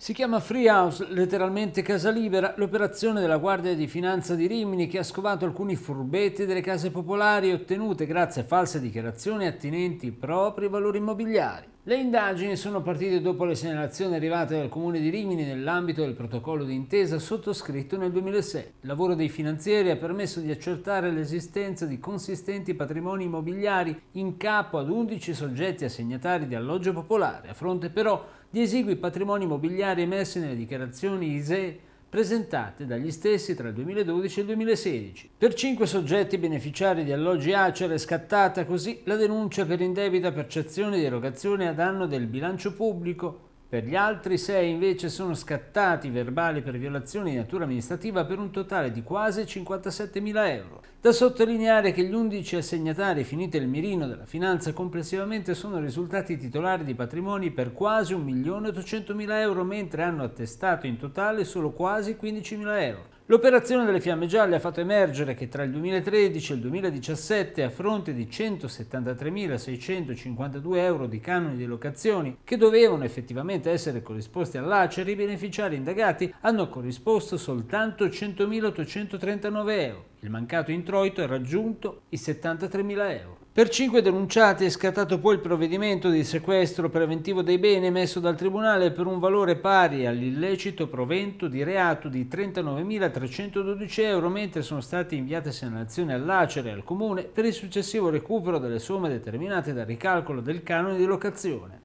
Si chiama Free House, letteralmente casa libera, l'operazione della Guardia di Finanza di Rimini che ha scovato alcuni furbetti delle case popolari ottenute grazie a false dichiarazioni attinenti ai propri valori immobiliari. Le indagini sono partite dopo le segnalazioni arrivate dal Comune di Rimini nell'ambito del protocollo d'intesa sottoscritto nel 2006. Il lavoro dei finanzieri ha permesso di accertare l'esistenza di consistenti patrimoni immobiliari in capo ad 11 soggetti assegnatari di alloggio popolare, a fronte però di esigui patrimoni immobiliari emessi nelle dichiarazioni ISEE presentate dagli stessi tra il 2012 e il 2016. Per cinque soggetti beneficiari di alloggi Acer è scattata così la denuncia per indebita percezione di erogazione a danno del bilancio pubblico per gli altri sei invece sono scattati verbali per violazioni di natura amministrativa per un totale di quasi 57.000 euro. Da sottolineare che gli 11 assegnatari finiti il mirino della finanza complessivamente sono risultati titolari di patrimoni per quasi 1.800.000 euro mentre hanno attestato in totale solo quasi 15.000 euro. L'operazione delle Fiamme Gialle ha fatto emergere che tra il 2013 e il 2017, a fronte di 173.652 euro di canoni di locazioni che dovevano effettivamente essere corrisposti all'Acer, i beneficiari indagati hanno corrisposto soltanto 100.839 euro. Il mancato introito è raggiunto i 73.000 euro. Per cinque denunciati è scattato poi il provvedimento di sequestro preventivo dei beni emesso dal Tribunale per un valore pari all'illecito provento di reato di 39.312 euro, mentre sono state inviate segnalazioni all'Acere e al Comune per il successivo recupero delle somme determinate dal ricalcolo del canone di locazione.